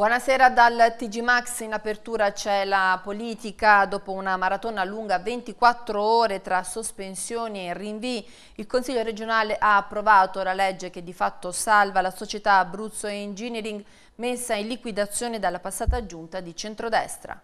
Buonasera dal TG Max, in apertura c'è la politica. Dopo una maratona lunga 24 ore tra sospensioni e rinvii, il Consiglio regionale ha approvato la legge che di fatto salva la società Abruzzo Engineering messa in liquidazione dalla passata giunta di centrodestra.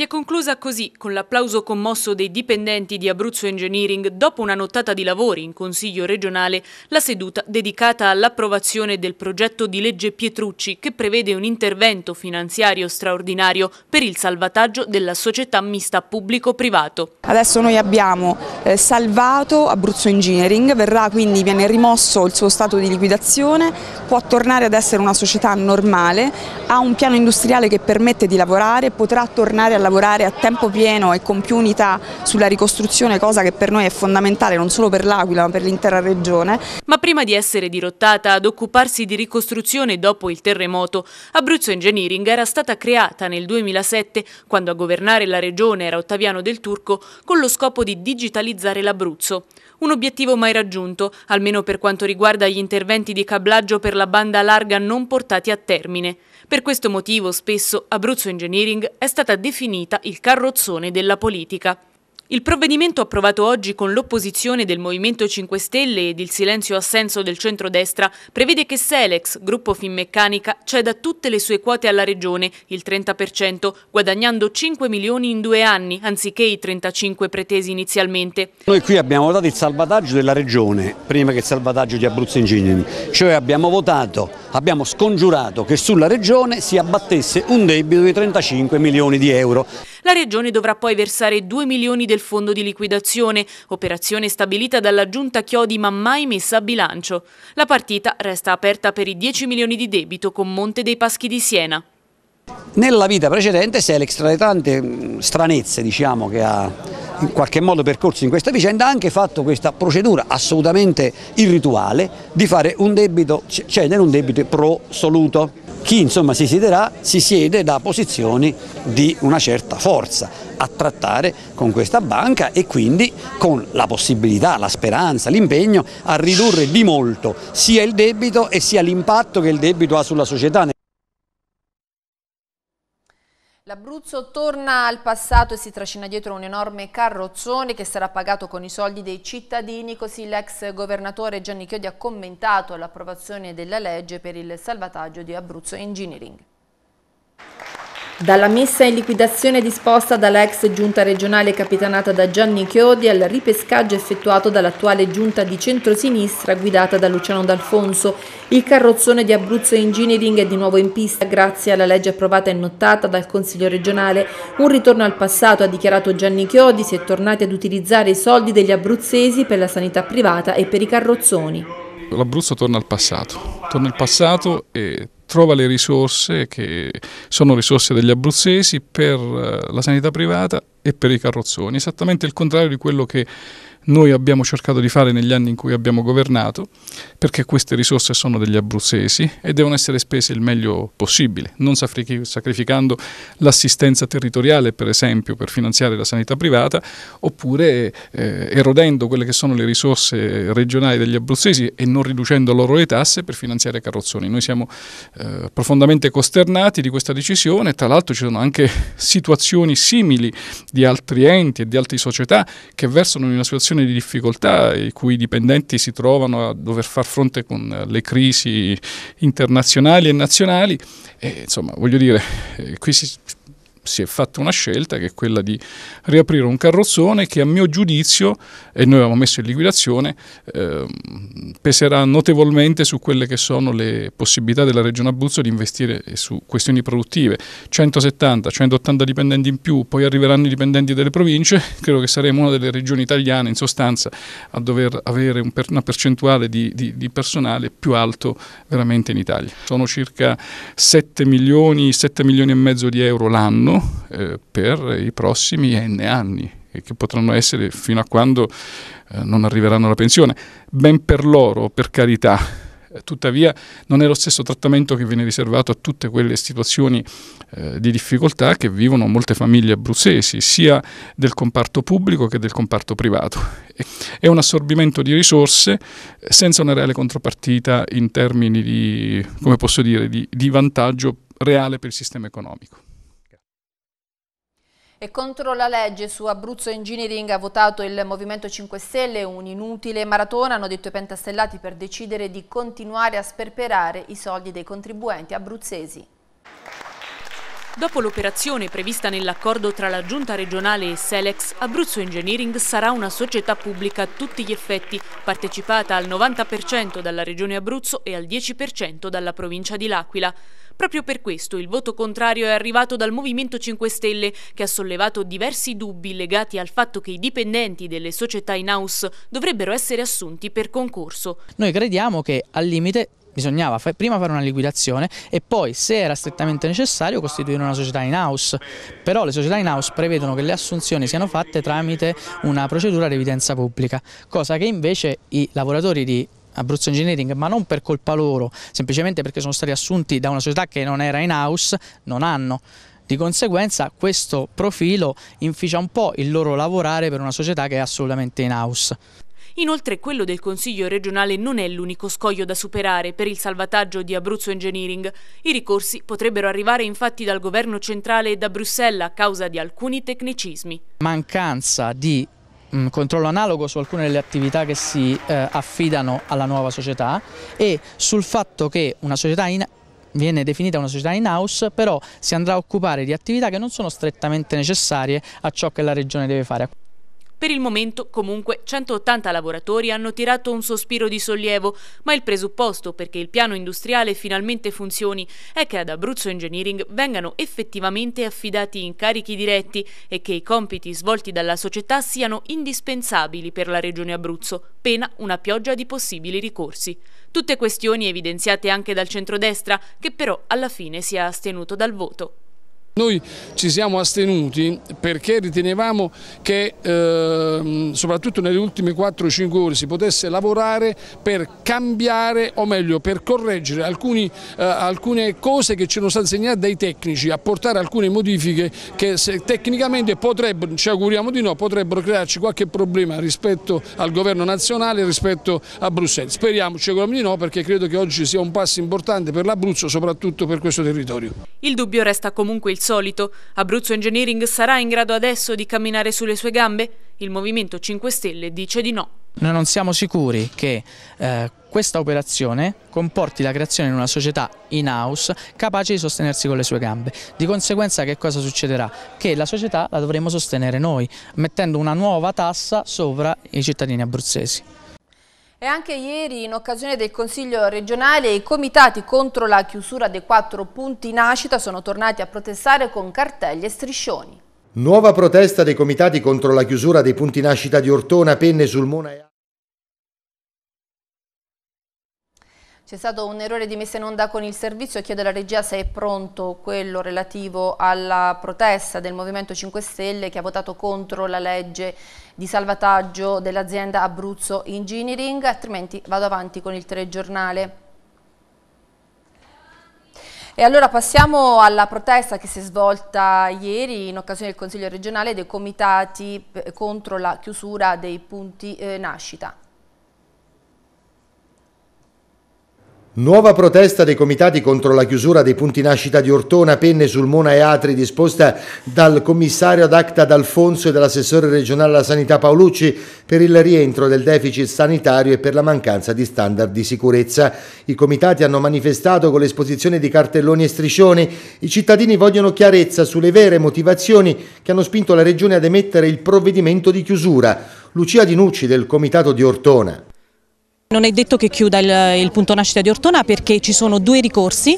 Si è conclusa così, con l'applauso commosso dei dipendenti di Abruzzo Engineering, dopo una nottata di lavori in Consiglio regionale, la seduta dedicata all'approvazione del progetto di legge Pietrucci che prevede un intervento finanziario straordinario per il salvataggio della società mista pubblico-privato. Adesso noi abbiamo eh, salvato Abruzzo Engineering, verrà quindi, viene rimosso il suo stato di liquidazione, può tornare ad essere una società normale, ha un piano industriale che permette di lavorare, potrà tornare a lavorare lavorare a tempo pieno e con più unità sulla ricostruzione, cosa che per noi è fondamentale non solo per l'Aquila ma per l'intera regione. Ma prima di essere dirottata ad occuparsi di ricostruzione dopo il terremoto, Abruzzo Engineering era stata creata nel 2007 quando a governare la regione era Ottaviano del Turco con lo scopo di digitalizzare l'Abruzzo. Un obiettivo mai raggiunto, almeno per quanto riguarda gli interventi di cablaggio per la banda larga non portati a termine. Per questo motivo spesso Abruzzo Engineering è stata definita il carrozzone della politica. Il provvedimento approvato oggi con l'opposizione del Movimento 5 Stelle ed il silenzio assenso del centrodestra prevede che Selex, gruppo Finmeccanica, ceda tutte le sue quote alla Regione, il 30%, guadagnando 5 milioni in due anni, anziché i 35 pretesi inizialmente. Noi qui abbiamo votato il salvataggio della Regione, prima che il salvataggio di Abruzzo Engineering, cioè abbiamo votato, abbiamo scongiurato che sulla Regione si abbattesse un debito di 35 milioni di euro. La Regione dovrà poi versare 2 milioni del fondo di liquidazione, operazione stabilita dalla Giunta Chiodi ma mai messa a bilancio. La partita resta aperta per i 10 milioni di debito con Monte dei Paschi di Siena. Nella vita precedente Selex tra le tante mm, stranezze diciamo, che ha in qualche modo percorso in questa vicenda ha anche fatto questa procedura assolutamente irrituale di fare un debito, cedere un debito pro soluto chi insomma si siederà si siede da posizioni di una certa forza a trattare con questa banca e quindi con la possibilità, la speranza, l'impegno a ridurre di molto sia il debito e sia l'impatto che il debito ha sulla società. L'Abruzzo torna al passato e si trascina dietro un enorme carrozzone che sarà pagato con i soldi dei cittadini, così l'ex governatore Gianni Chiodi ha commentato l'approvazione della legge per il salvataggio di Abruzzo Engineering. Dalla messa in liquidazione disposta dalla ex giunta regionale capitanata da Gianni Chiodi al ripescaggio effettuato dall'attuale giunta di centrosinistra guidata da Luciano D'Alfonso, il carrozzone di Abruzzo Engineering è di nuovo in pista grazie alla legge approvata e nottata dal Consiglio regionale. Un ritorno al passato, ha dichiarato Gianni Chiodi, si è tornati ad utilizzare i soldi degli abruzzesi per la sanità privata e per i carrozzoni. L'Abruzzo torna al passato, torna al passato e trova le risorse che sono risorse degli abruzzesi per eh, la sanità privata e per i carrozzoni, esattamente il contrario di quello che noi abbiamo cercato di fare negli anni in cui abbiamo governato, perché queste risorse sono degli abruzzesi e devono essere spese il meglio possibile, non sacrificando l'assistenza territoriale, per esempio, per finanziare la sanità privata, oppure eh, erodendo quelle che sono le risorse regionali degli abruzzesi e non riducendo loro le tasse per finanziare carrozzoni. Noi siamo eh, profondamente costernati di questa decisione, tra l'altro ci sono anche situazioni simili di altri enti e di altre società che versano in una situazione situazioni di difficoltà i cui dipendenti si trovano a dover far fronte con le crisi internazionali e nazionali. E, insomma, voglio dire, eh, qui si si è fatta una scelta che è quella di riaprire un carrozzone che a mio giudizio, e noi avevamo messo in liquidazione, eh, peserà notevolmente su quelle che sono le possibilità della Regione Abruzzo di investire su questioni produttive. 170-180 dipendenti in più, poi arriveranno i dipendenti delle province, credo che saremo una delle regioni italiane in sostanza a dover avere un per, una percentuale di, di, di personale più alto veramente in Italia. Sono circa 7 milioni, 7 milioni e mezzo di euro l'anno hanno eh, per i prossimi n anni e che potranno essere fino a quando eh, non arriveranno alla pensione. Ben per loro, per carità, tuttavia non è lo stesso trattamento che viene riservato a tutte quelle situazioni eh, di difficoltà che vivono molte famiglie abruzzesi, sia del comparto pubblico che del comparto privato. È un assorbimento di risorse eh, senza una reale contropartita in termini di, dire, di, di vantaggio reale per il sistema economico. E contro la legge su Abruzzo Engineering ha votato il Movimento 5 Stelle un'inutile maratona, hanno detto i pentastellati, per decidere di continuare a sperperare i soldi dei contribuenti abruzzesi. Dopo l'operazione prevista nell'accordo tra la Giunta regionale e Selex, Abruzzo Engineering sarà una società pubblica a tutti gli effetti, partecipata al 90% dalla Regione Abruzzo e al 10% dalla provincia di L'Aquila. Proprio per questo il voto contrario è arrivato dal Movimento 5 Stelle, che ha sollevato diversi dubbi legati al fatto che i dipendenti delle società in house dovrebbero essere assunti per concorso. Noi crediamo che al limite bisognava prima fare una liquidazione e poi se era strettamente necessario costituire una società in house, però le società in house prevedono che le assunzioni siano fatte tramite una procedura di evidenza pubblica, cosa che invece i lavoratori di Abruzzo Engineering, ma non per colpa loro, semplicemente perché sono stati assunti da una società che non era in house, non hanno. Di conseguenza questo profilo inficia un po' il loro lavorare per una società che è assolutamente in house. Inoltre quello del Consiglio regionale non è l'unico scoglio da superare per il salvataggio di Abruzzo Engineering. I ricorsi potrebbero arrivare infatti dal governo centrale e da Bruxelles a causa di alcuni tecnicismi. Mancanza di mh, controllo analogo su alcune delle attività che si eh, affidano alla nuova società e sul fatto che una società in viene definita una società in house, però si andrà a occupare di attività che non sono strettamente necessarie a ciò che la Regione deve fare. Per il momento, comunque, 180 lavoratori hanno tirato un sospiro di sollievo, ma il presupposto perché il piano industriale finalmente funzioni è che ad Abruzzo Engineering vengano effettivamente affidati incarichi diretti e che i compiti svolti dalla società siano indispensabili per la Regione Abruzzo, pena una pioggia di possibili ricorsi. Tutte questioni evidenziate anche dal centrodestra, che però alla fine si è astenuto dal voto. Noi ci siamo astenuti perché ritenevamo che eh, soprattutto nelle ultime 4-5 ore si potesse lavorare per cambiare o meglio per correggere alcuni, eh, alcune cose che ci sono state segnate dai tecnici, apportare alcune modifiche che se, tecnicamente potrebbero, ci auguriamo di no, potrebbero crearci qualche problema rispetto al governo nazionale, rispetto a Bruxelles. Speriamo, ci auguriamo di no perché credo che oggi sia un passo importante per l'Abruzzo, soprattutto per questo territorio. Il dubbio resta comunque il solito, Abruzzo Engineering sarà in grado adesso di camminare sulle sue gambe? Il Movimento 5 Stelle dice di no. Noi non siamo sicuri che eh, questa operazione comporti la creazione di una società in-house capace di sostenersi con le sue gambe. Di conseguenza che cosa succederà? Che la società la dovremo sostenere noi, mettendo una nuova tassa sopra i cittadini abruzzesi. E anche ieri in occasione del Consiglio regionale i comitati contro la chiusura dei quattro punti nascita sono tornati a protestare con cartelli e striscioni. Nuova protesta dei comitati contro la chiusura dei punti nascita di Ortona, Penne, Sulmona e C'è stato un errore di messa in onda con il servizio, chiedo alla regia se è pronto quello relativo alla protesta del Movimento 5 Stelle che ha votato contro la legge di salvataggio dell'azienda Abruzzo Engineering, altrimenti vado avanti con il telegiornale. E allora passiamo alla protesta che si è svolta ieri in occasione del Consiglio regionale dei comitati eh, contro la chiusura dei punti eh, nascita. Nuova protesta dei comitati contro la chiusura dei punti nascita di Ortona, Penne, Sulmona e Atri disposta dal commissario ad acta D'Alfonso e dall'assessore regionale alla sanità Paolucci per il rientro del deficit sanitario e per la mancanza di standard di sicurezza. I comitati hanno manifestato con l'esposizione di cartelloni e striscioni. I cittadini vogliono chiarezza sulle vere motivazioni che hanno spinto la regione ad emettere il provvedimento di chiusura. Lucia Dinucci del comitato di Ortona. Non è detto che chiuda il, il punto nascita di Ortona perché ci sono due ricorsi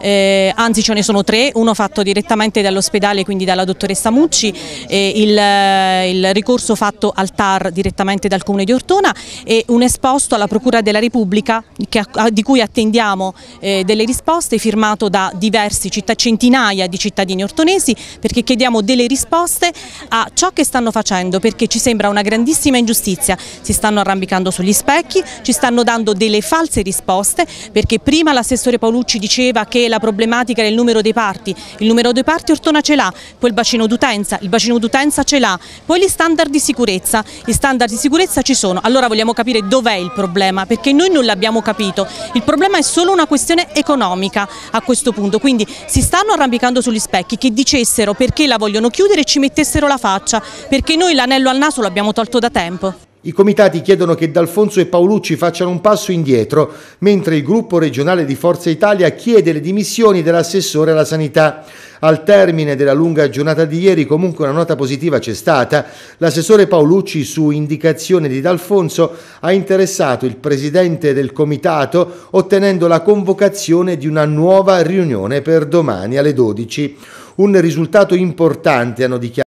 eh, anzi ce ne sono tre, uno fatto direttamente dall'ospedale quindi dalla dottoressa Mucci, eh, il, il, ricorso fatto al TAR direttamente dal Comune di Ortona e un esposto alla Procura della Repubblica che, di cui attendiamo eh, delle risposte firmato da diversi città, centinaia di cittadini ortonesi perché chiediamo delle risposte a ciò che stanno facendo perché ci sembra una grandissima ingiustizia, si stanno arrampicando sugli specchi, ci stanno dando delle false risposte perché prima l'assessore Paolucci diceva che la problematica del numero dei parti, il numero dei parti Ortona ce l'ha, poi il bacino d'utenza, il bacino d'utenza ce l'ha, poi gli standard di sicurezza, gli standard di sicurezza ci sono, allora vogliamo capire dov'è il problema perché noi non l'abbiamo capito, il problema è solo una questione economica a questo punto, quindi si stanno arrampicando sugli specchi che dicessero perché la vogliono chiudere e ci mettessero la faccia, perché noi l'anello al naso l'abbiamo tolto da tempo. I comitati chiedono che D'Alfonso e Paolucci facciano un passo indietro, mentre il gruppo regionale di Forza Italia chiede le dimissioni dell'assessore alla sanità. Al termine della lunga giornata di ieri comunque una nota positiva c'è stata. L'assessore Paolucci, su indicazione di D'Alfonso, ha interessato il presidente del comitato ottenendo la convocazione di una nuova riunione per domani alle 12. Un risultato importante, hanno dichiarato